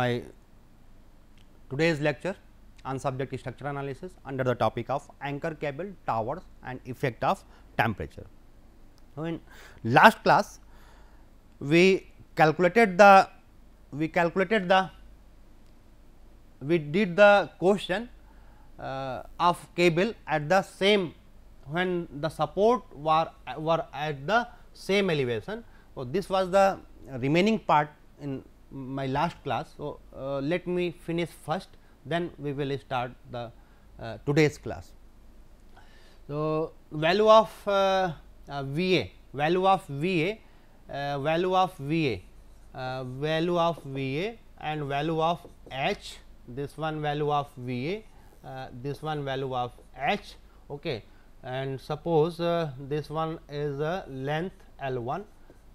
my today's lecture on subject structure analysis under the topic of anchor cable towers and effect of temperature. So, in last class we calculated the we calculated the we did the question uh, of cable at the same when the support were were at the same elevation. So, this was the remaining part in my last class. So, uh, let me finish first then we will start the uh, today's class. So, value of uh, uh VA, value of VA, uh, value of VA, uh, value of VA and value of H, this one value of VA, this one value of H okay. and suppose this one is length L 1,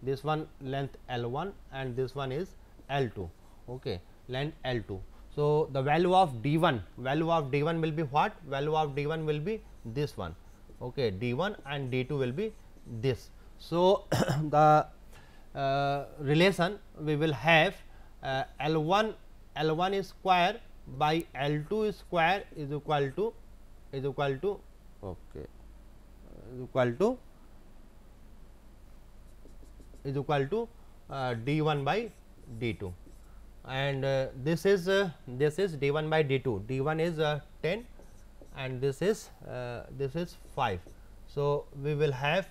this one length L 1 and this one is L2 okay length L2 so the value of D1 value of D1 will be what value of D1 will be this one okay D1 and D2 will be this so the uh, relation we will have uh, L1 L1 square by L2 square is equal to is equal to okay is equal to is equal to uh, d1 by d 2 and uh, this is uh, this is d 1 by d 2 d 1 is uh, 10 and this is uh, this is 5. So, we will have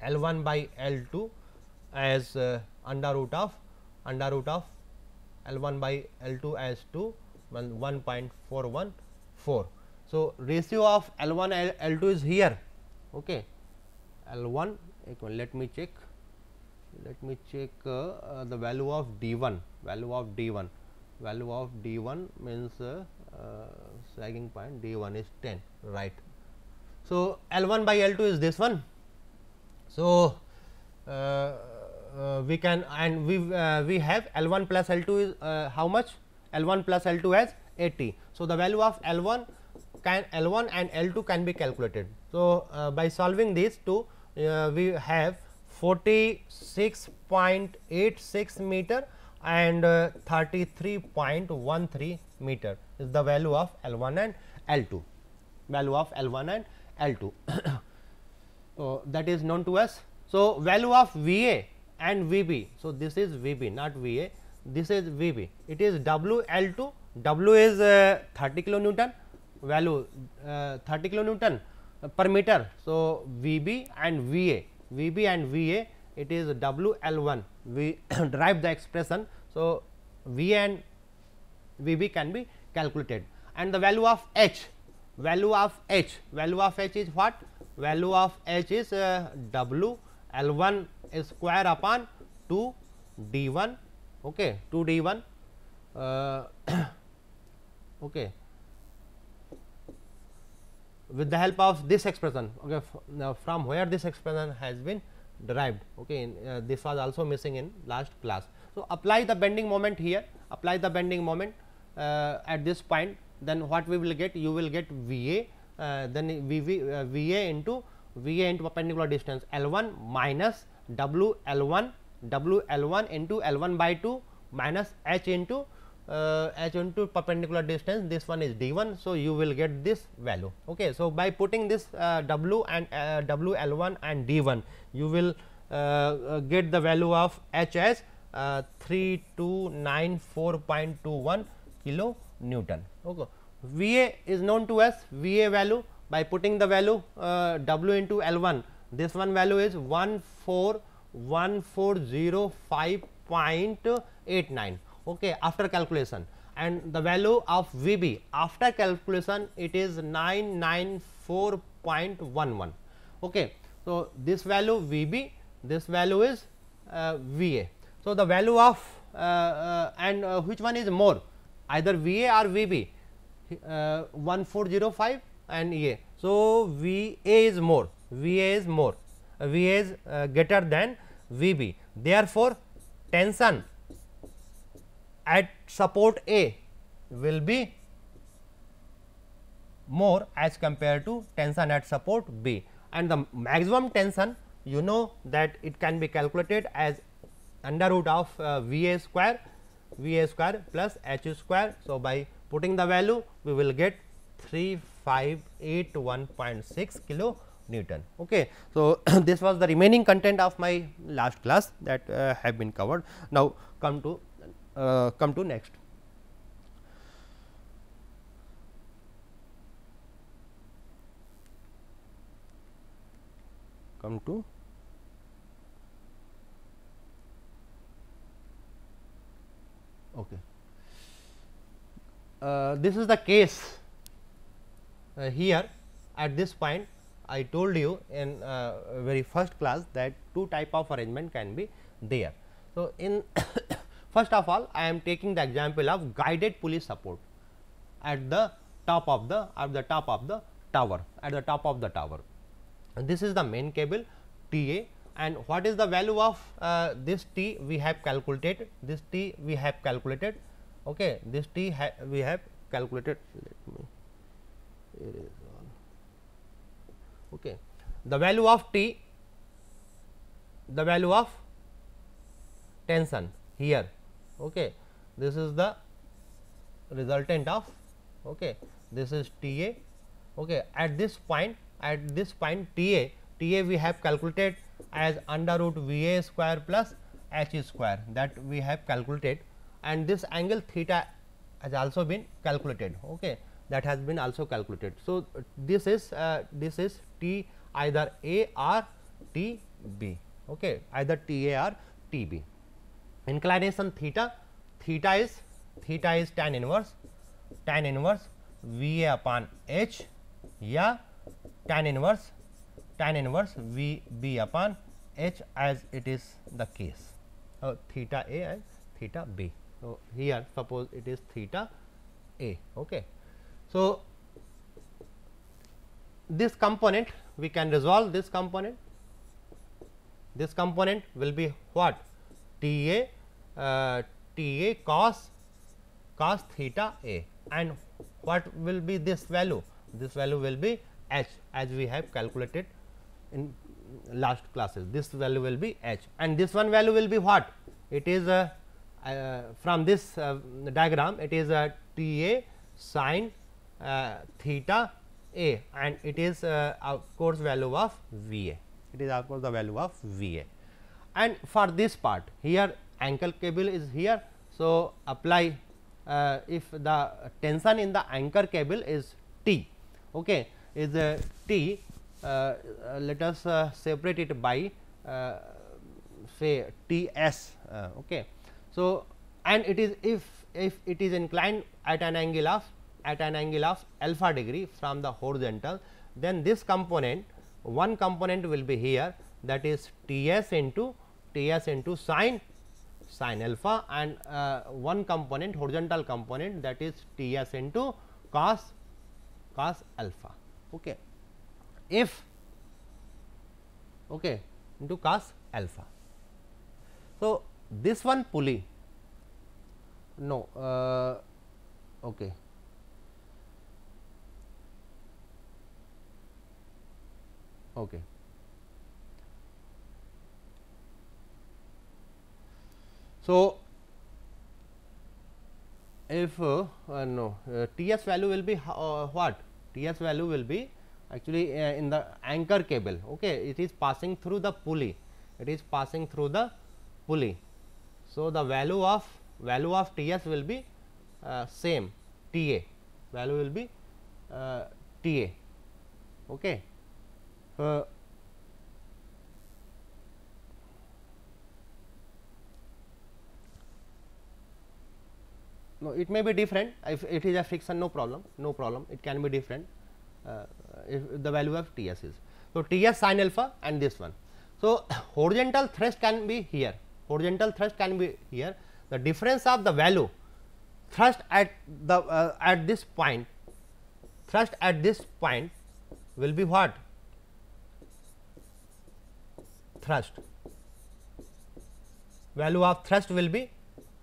L 1 by L 2 as uh, under root of under root of L 1 by L 2 as 2 1.414. So, ratio of L 1 L 2 is here ok L 1 let me check let me check uh, uh, the value of d1 value of d1 value of d1 means uh, uh, sagging point d1 is 10 right so l1 by l2 is this one so uh, uh, we can and we we have l1 plus l2 is how much l1 plus l2 is 80 so the value of l1 can l1 and l2 can be calculated so by solving these two we have 46.86 meter and uh, 33.13 meter is the value of L 1 and L 2 value of L 1 and L 2 so, that is known to us. So, value of V A and V B. So, this is V B not V A this is V B it is W L 2 W is uh, 30 kilo Newton value uh, 30 kilo Newton per meter. So, V B and V A V b and V a it is W L 1 we derive the expression. So, V and V b can be calculated and the value of h value of h value of h is what value of h is uh, W L 1 square upon 2 d 1 okay 2 d 1 uh, okay with the help of this expression okay now from where this expression has been derived okay in, uh, this was also missing in last class so apply the bending moment here apply the bending moment uh, at this point then what we will get you will get va uh, then VV, uh, va into va into perpendicular distance l1 minus w l1 w l1 into l1 by 2 minus h into uh, into perpendicular distance this one is d1 so you will get this value okay so by putting this uh, w and uh, wl1 and d1 you will uh, uh, get the value of h as uh, 3294.21 kilo newton okay va is known to us va value by putting the value w into l1 this one value is 141405.89 okay after calculation and the value of VB after calculation it is 994.11 okay so this value VB this value is uh, VA so the value of uh, uh, and uh, which one is more either VA or VB uh, 1405 and EA so VA is more VA is more VA is uh, greater than VB therefore tension at support A will be more as compared to tension at support B and the maximum tension you know that it can be calculated as under root of uh, V A square V A square plus H square. So, by putting the value we will get 3581.6 kilo Newton. Okay. So, this was the remaining content of my last class that uh, have been covered. Now, come to uh, come to next. Come to okay. Uh, this is the case uh, here at this point I told you in uh, very first class that two type of arrangement can be there. So, in uh, First of all, I am taking the example of guided pulley support at the top of the at the top of the tower at the top of the tower. And this is the main cable TA and what is the value of uh, this T we have calculated this T we have calculated okay this T ha we have calculated let me erase all okay the value of T the value of tension here okay this is the resultant of okay this is ta okay at this point at this point ta ta we have calculated as under root va square plus h square that we have calculated and this angle theta has also been calculated okay that has been also calculated so this is uh, this is t either a or t b okay either t a or t b inclination theta theta is theta is tan inverse tan inverse V A upon H या tan inverse tan inverse V B upon H as it is the case uh, theta A and theta B. So, here suppose it is theta A. Okay. So, this component we can resolve this component this component will be what T A uh, T A cos cos theta A and what will be this value? This value will be H as we have calculated in last classes. This value will be H and this one value will be what? It is uh, uh from this uh, diagram it is a T A sine uh, theta A and it is of course value of V A. It is of course the value of V A and for this part here ankle cable is here. So, apply uh, if the tension in the anchor cable is T okay, is a uh, T T uh, uh, let us uh, separate it by say T s. okay. So, and it is if if it is inclined at an angle of at an angle of alpha degree from the horizontal then this component one component will be here that is T s into TS into sine sine alpha and uh, one component horizontal component that is TS into cos cos alpha. Okay. If okay, into cos alpha. So, this one pulley no uh, okay. Okay. So, if uh, uh, no uh, TS value will be uh, what TS value will be actually uh, in the anchor cable okay it is passing through the pulley it is passing through the pulley so the value of value of TS will be uh, same TA value will be uh, TA okay uh, no it may be different if it is a friction no problem no problem it can be different uh, if the value of ts is so ts sin alpha and this one so horizontal thrust can be here horizontal thrust can be here the difference of the value thrust at the uh, at this point thrust at this point will be what thrust value of thrust will be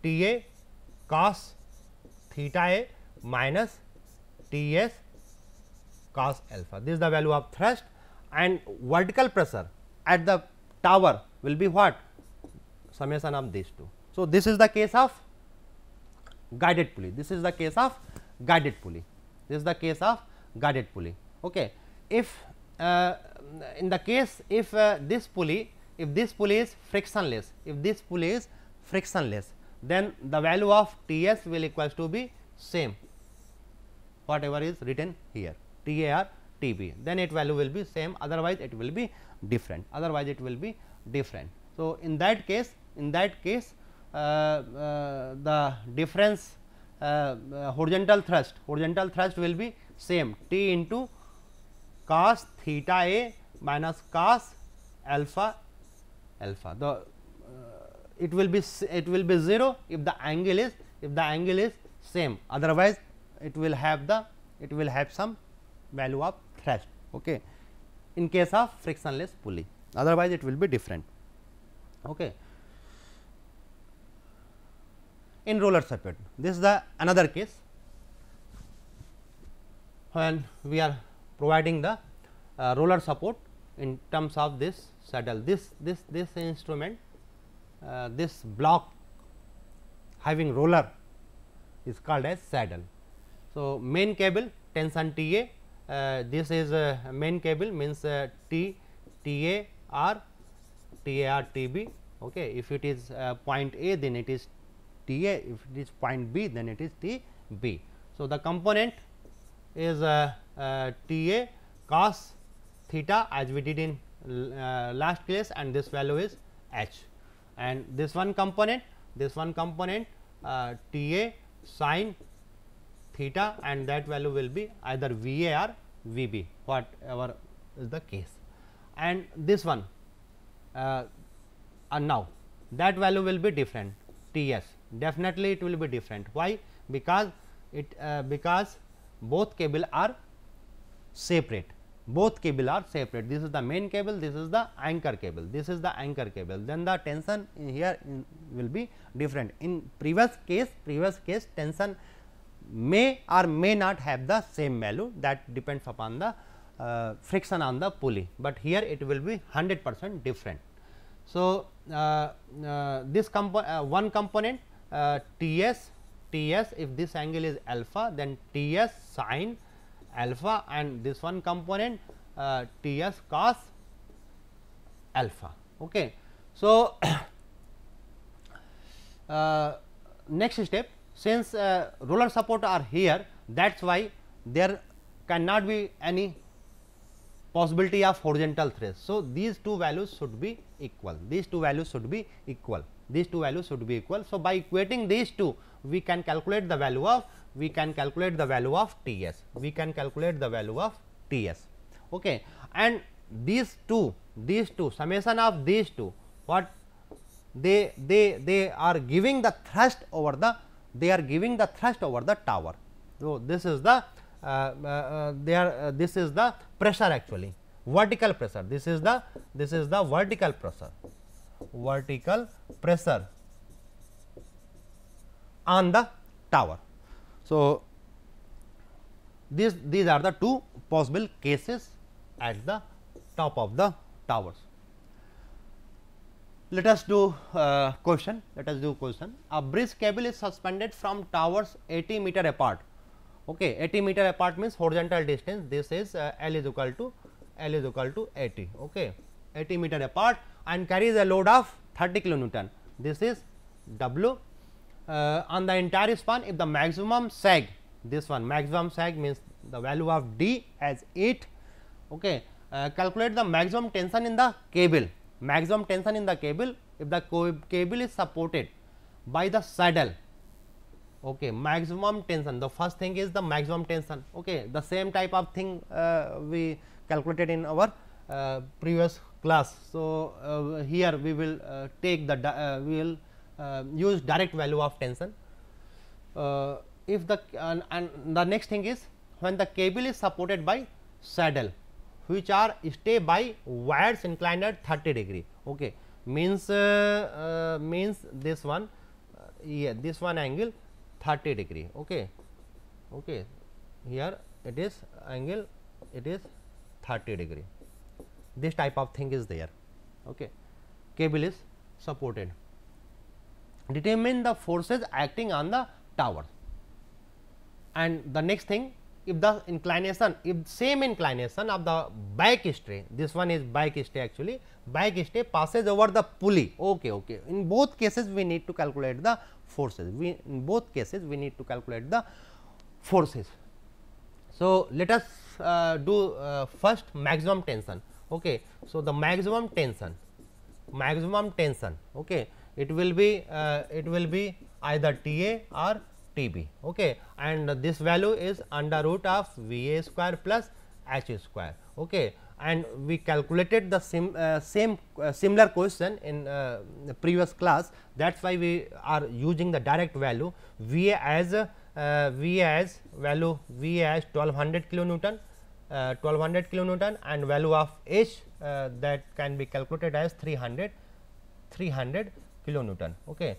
T A cos theta a minus T s cos alpha. This is the value of thrust and vertical pressure at the tower will be what? Summation of these two. So, this is the case of guided pulley. This is the case of guided pulley. This is the case of guided pulley. Okay. If uh, in the case if uh, this pulley, if this pulley is frictionless, if this pulley is frictionless, then the value of T s will equals to be same whatever is written here T A or T B then its value will be same otherwise it will be different otherwise it will be different. So, in that case in that case uh, uh, the difference uh, uh horizontal thrust horizontal thrust will be same T into cos theta A minus cos alpha alpha the it will be it will be 0 if the angle is if the angle is same otherwise it will have the it will have some value of thrust okay in case of frictionless pulley otherwise it will be different okay in roller circuit this is the another case when we are providing the uh, roller support in terms of this saddle this this this instrument uh, this block having roller is called as saddle. So, main cable tension T A uh, this is uh, main cable means uh, T T A R T A R T B. Okay. If it is uh, point A then it is T A, if it is point B then it is T B. So, the component is T A cos theta as we did in last class and this value is H and this one component this one component uh, T a sine theta and that value will be either V a or V b whatever is the case and this one uh, and now that value will be different T s definitely it will be different why because it uh, because both cable are separate both cable are separate this is the main cable this is the anchor cable this is the anchor cable then the tension here will be different in previous case previous case tension may or may not have the same value that depends upon the uh, friction on the pulley, but here it will be 100 percent different. So, uh, uh, this compo uh, one component uh, T s T s if this angle is alpha then T s sine alpha and this one component uh, T s cos alpha. Okay. So, uh, next step since uh, roller support are here that is why there cannot be any possibility of horizontal thrust. So, these two values should be equal, these two values should be equal, these two values should be equal. So, by equating these two we can calculate the value of we can calculate the value of T s. We can calculate the value of T s. Okay. And these two, these two summation of these two, what they they they are giving the thrust over the they are giving the thrust over the tower. So, this is the uh, uh, uh they are uh, this is the pressure actually vertical pressure this is the this is the vertical pressure vertical pressure on the tower so, these, these are the two possible cases at the top of the towers. Let us do uh, question, let us do question. A bridge cable is suspended from towers 80 meter apart. Okay, 80 meter apart means horizontal distance. This is uh, L is equal to L is equal to 80. Okay, 80 meter apart and carries a load of 30 kilonewton. This is W uh, on the entire span if the maximum sag this one maximum sag means the value of d as 8 okay uh, calculate the maximum tension in the cable maximum tension in the cable if the cable is supported by the saddle okay maximum tension the first thing is the maximum tension okay the same type of thing uh, we calculated in our uh, previous class so uh, here we will uh, take the we will uh, use direct value of tension. Uh, if the and, and, the next thing is when the cable is supported by saddle which are stay by wires inclined at 30 degree okay means uh, uh means this one uh, yeah this one angle 30 degree okay okay here it is angle it is 30 degree this type of thing is there okay cable is supported determine the forces acting on the tower. And the next thing if the inclination if same inclination of the back stay this one is back stay actually back stay passes over the pulley okay okay in both cases we need to calculate the forces we in both cases we need to calculate the forces so let us uh, do uh, first maximum tension okay so the maximum tension maximum tension okay it will be uh, it will be either TA or TB okay and this value is under root of VA square plus H square okay and we calculated the sim, uh, same uh, similar question in uh, previous class that is why we are using the direct value VA as uh, VA as value V as 1200 kilonewton 1200 uh, kilonewton and value of H uh, that can be calculated as 300 300 kilonewton. Okay.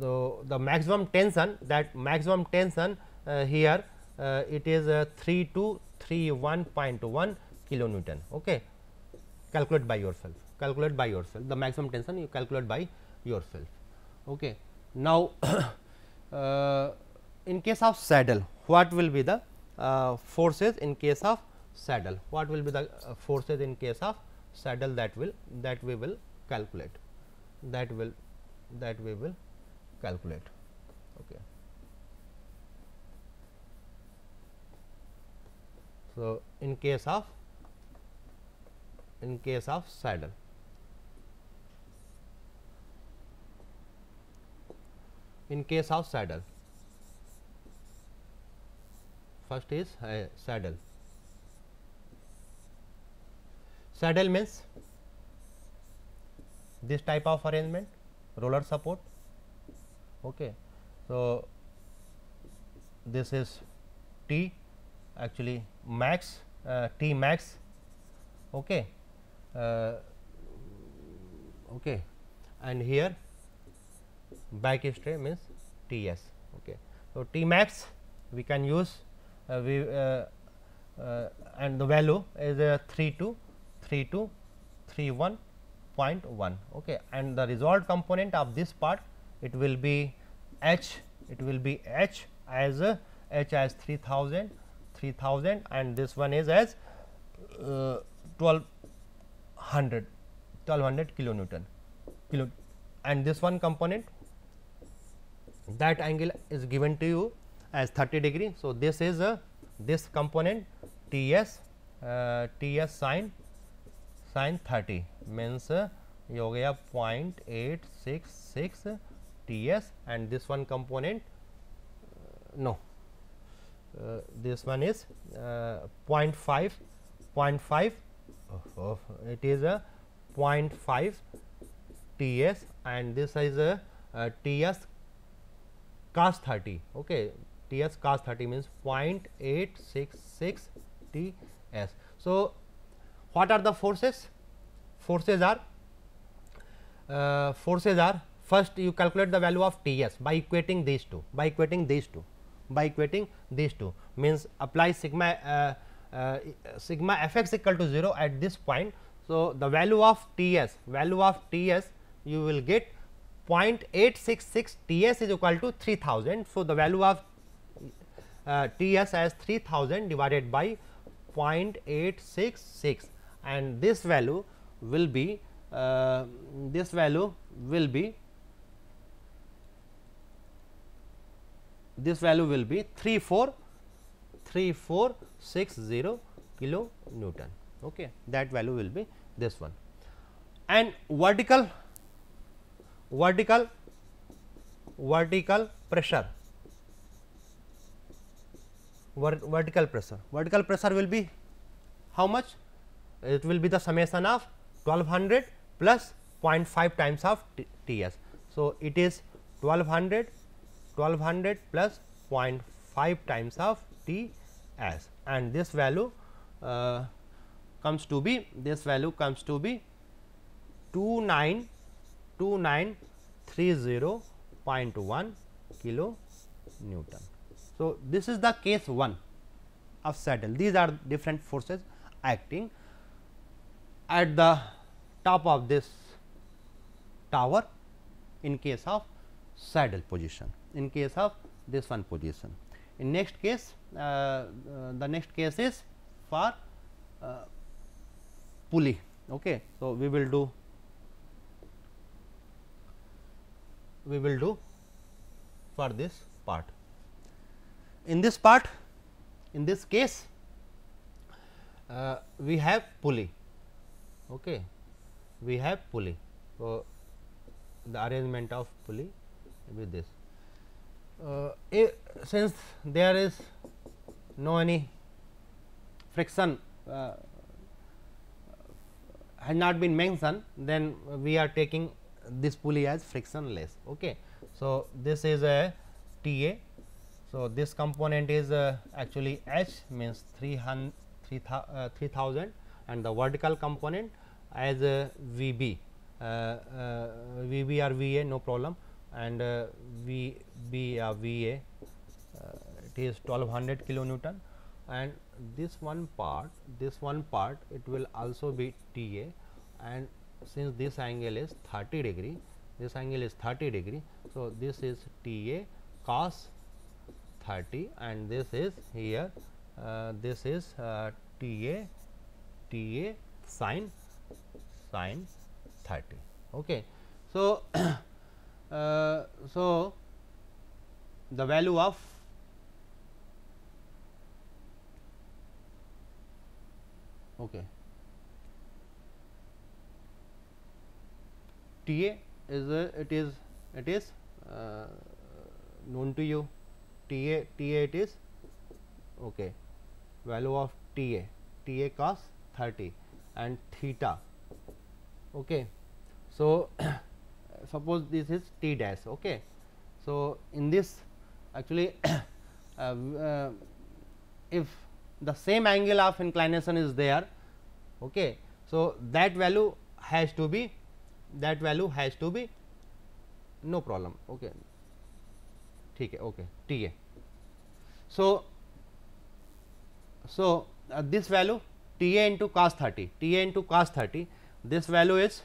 So, the maximum tension that maximum tension uh, here uh, it is uh, 3231.1 kilonewton. Okay. Calculate by yourself, calculate by yourself the maximum tension you calculate by yourself. Okay. Now, uh, in case of saddle what will be the uh, forces in case of saddle what will be the uh, forces in case of saddle that will that we will calculate that will that we will calculate. Okay. So, in case of in case of saddle. In case of saddle, first is uh, saddle. Saddle means this type of arrangement roller support okay so this is t actually max uh, t max okay uh, okay and here back stray means t s okay so t max we can use uh, we uh, uh, and the value is uh, 3 to 3 to 3 1 0.1 okay and the resolved component of this part it will be h it will be h as uh, h as 3000 3000 and this one is as uh, 1200 1200 kilonewton kilo and this one component that angle is given to you as 30 degree. So, this is a uh, this component T s uh, T s sine sine 30 means uh, 0.866 Ts and this one component uh, no uh, this one is uh, 0.5 it is a 0.5 Ts and this is a, uh, Ts cos 30 okay Ts cos 30 means 0.866 Ts. So, what are the forces? forces are uh, forces are first you calculate the value of T s by equating these two by equating these two by equating these two means apply sigma uh, uh, sigma f x equal to 0 at this point. So, the value of T s value of T s you will get 0.866 T s is equal to 3000. So, the value of uh, T s as 3000 divided by 0.866 and this value will be uh, this value will be this value will be 34346 kilo Newton okay that value will be this one and vertical vertical vertical pressure vertical pressure vertical pressure will be how much it will be the summation of 1200 plus 0.5 times of Ts. So, it is 1200 1200 plus 0.5 times of Ts and this value uh, comes to be this value comes to be 2930.1 kilo Newton. So, this is the case 1 of saddle these are different forces acting at the top of this tower in case of saddle position in case of this one position. In next case uh, uh, the next case is for uh, pulley. Okay. So, we will do we will do for this part. In this part in this case uh, we have pulley. Okay we have pulley. So, the arrangement of pulley with this. Uh, eh, since there is no any friction uh, has not been mentioned, then we are taking this pulley as frictionless. Okay. So, this is a T A. TA. So, this component is uh, actually H means 300, 3000 uh, and the vertical component as VB, uh, uh, VB or VA no problem and uh, VB or VA it is 1200 kilonewton and this one part this one part it will also be TA and since this angle is 30 degree this angle is 30 degree. So, this is TA cos 30 and this is here uh, this is uh, TA TA sin sine 30. Okay. So, uh, so the value of okay TA is a, uh, it is it is uh, known to you TA TA it is okay value of TA TA cos 30 and theta okay so suppose this is t dash okay so in this actually uh, uh, if the same angle of inclination is there okay so that value has to be that value has to be no problem okay theek hai okay t a so so uh, this value ta into cos 30 ta into cos cos this value is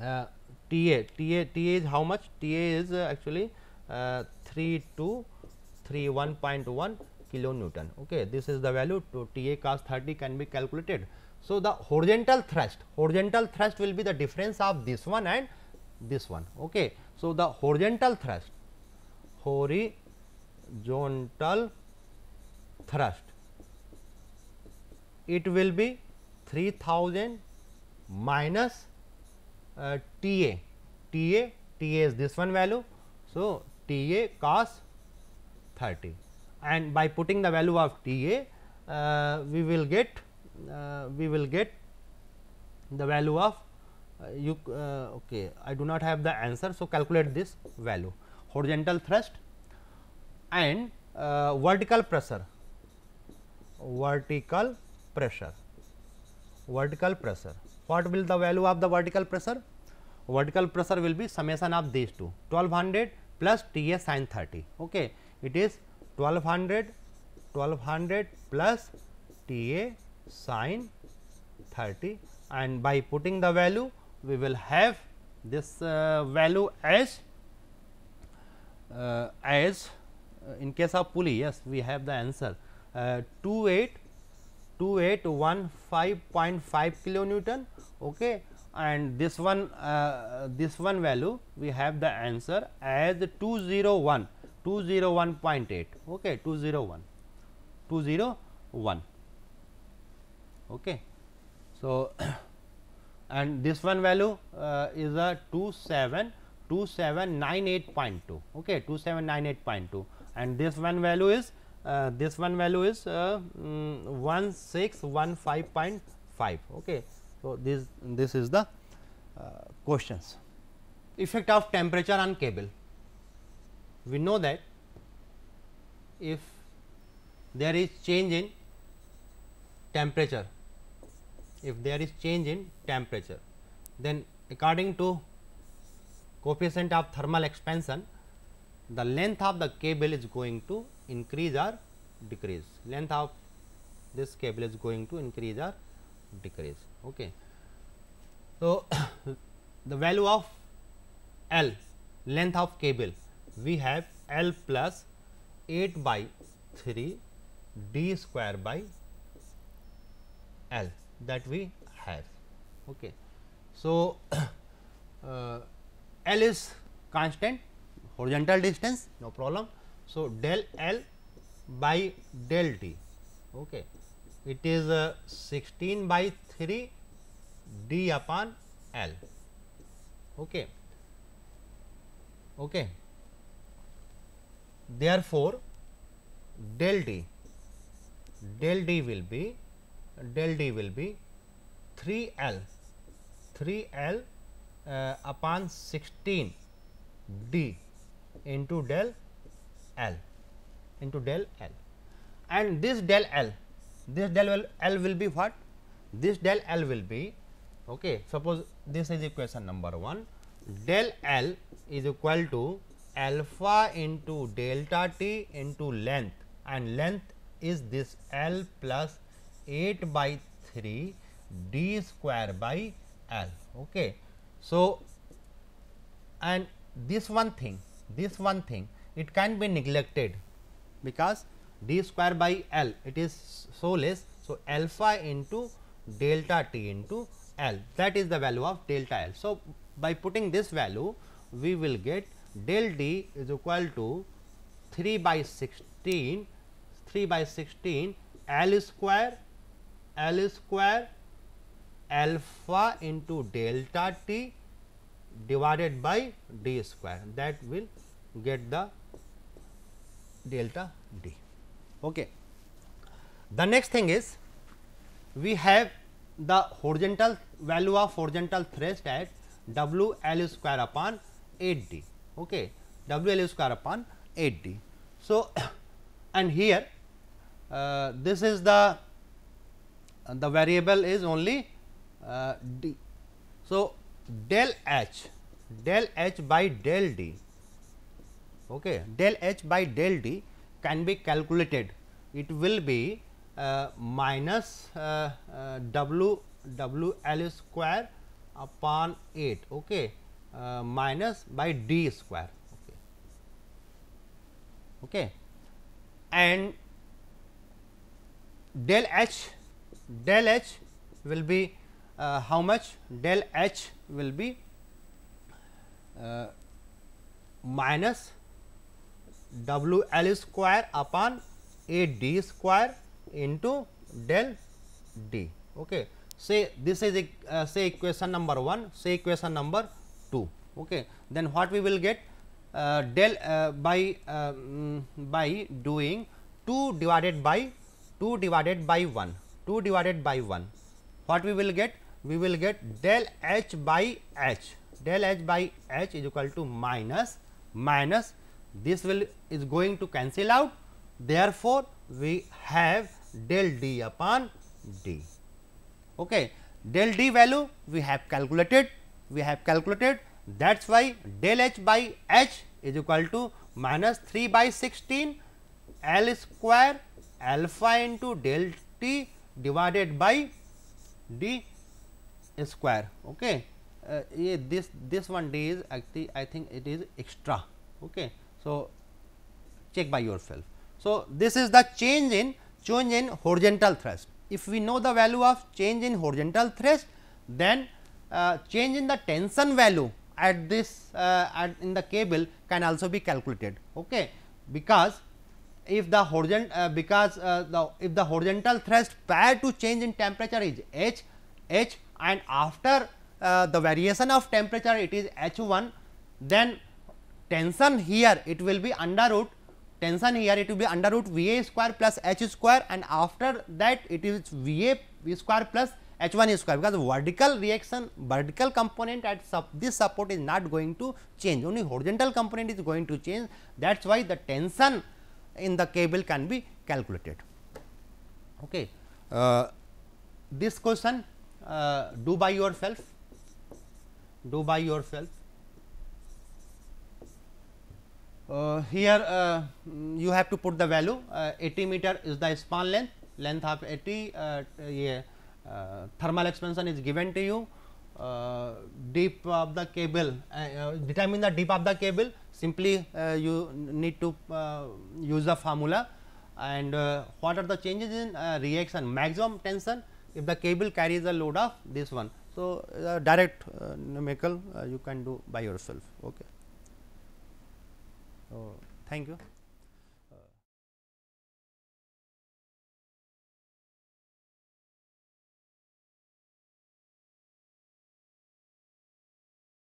uh, T A. T A T A is how much? T A is uh, actually uh, 3231.1 kilo Newton. Okay, this is the value to T A cos 30 can be calculated. So, the horizontal thrust, horizontal thrust will be the difference of this one and this one. Okay. So, the horizontal thrust, horizontal thrust, it will be 3000 minus uh, T A, T A, T A is this one value. So, T A cos 30 and by putting the value of T A, uh, we will get uh, we will get the value of uh, you uh, okay I do not have the answer. So, calculate this value horizontal thrust and uh, vertical pressure vertical pressure vertical pressure what will the value of the vertical pressure? Vertical pressure will be summation of these two 1200 plus T A sin 30. Okay. It is 1200 1200 plus T A sin 30 and by putting the value we will have this uh, value as uh, as uh, in case of pulley yes we have the answer uh, 28 2815.5 kilonewton okay and this one uh, this one value we have the answer as 201 201.8 okay 201 201 okay so and this one value uh, is a 27 2798.2 okay 2798.2 and this one value is uh, this one value is uh, mm, 1615.5 okay so this this is the uh, questions effect of temperature on cable we know that if there is change in temperature if there is change in temperature then according to coefficient of thermal expansion the length of the cable is going to increase or decrease length of this cable is going to increase or decrease okay so the value of l length of cable we have l plus 8 by 3 d square by l that we have okay so uh, l is constant horizontal distance no problem so del l by del t okay it is uh, 16 by 3 d upon l okay okay therefore del d del d will be del d will be 3l 3l uh, upon 16 d into del L into del L and this del L this del L will be what this del L will be okay suppose this is equation number 1 del L is equal to alpha into delta t into length and length is this L plus 8 by 3 d square by L okay so and this one thing this one thing it can be neglected because d square by L it is so less. So, alpha into delta t into L that is the value of delta L. So, by putting this value we will get del d is equal to 3 by 16 3 by 16 L square L square alpha into delta t divided by d square that will get the delta d. Okay. The next thing is we have the horizontal value of horizontal thrust at W L square upon 8 d. Okay. W L square upon 8 d. So, and here uh, this is the the variable is only uh, d. So, del h del h by del d okay. del H by del D can be calculated. It will be uh, minus uh, uh, W W L square upon 8 okay, uh, minus by D square okay. okay. and del H del H will be uh, how much del H will be uh, minus W L square upon A D square into del D. Okay. Say this is a, uh, say equation number 1, say equation number 2. Okay. Then what we will get uh, del uh, by um, by doing 2 divided by 2 divided by 1, 2 divided by 1. What we will get? We will get del h by h, del h by h is equal to minus minus this will is going to cancel out therefore, we have del d upon d. Okay. Del d value we have calculated, we have calculated that is why del h by h is equal to minus 3 by 16 L square alpha into del t divided by d square. Okay. Uh, yeah, this this one d is actually I think it is extra. Okay. So, check by yourself. So, this is the change in change in horizontal thrust. If we know the value of change in horizontal thrust, then uh, change in the tension value at this uh, at in the cable can also be calculated. Okay, because if the horizon uh, because uh, the if the horizontal thrust prior to change in temperature is h h and after uh, the variation of temperature it is h 1 then tension here it will be under root tension here it will be under root V a square plus h square and after that it is V a square plus h 1 square because vertical reaction vertical component at sub this support is not going to change only horizontal component is going to change that is why the tension in the cable can be calculated. Okay. Uh, this question uh, do by yourself do by yourself Uh, here uh, you have to put the value uh, 80 meter is the span length length of 80 yeah, thermal expansion is given to you uh, deep of the cable uh, uh, determine the deep of the cable simply you need to use the formula and what are the changes in reaction maximum tension if the cable carries a load of this one. So, direct numerical you can do by yourself. Okay thank you.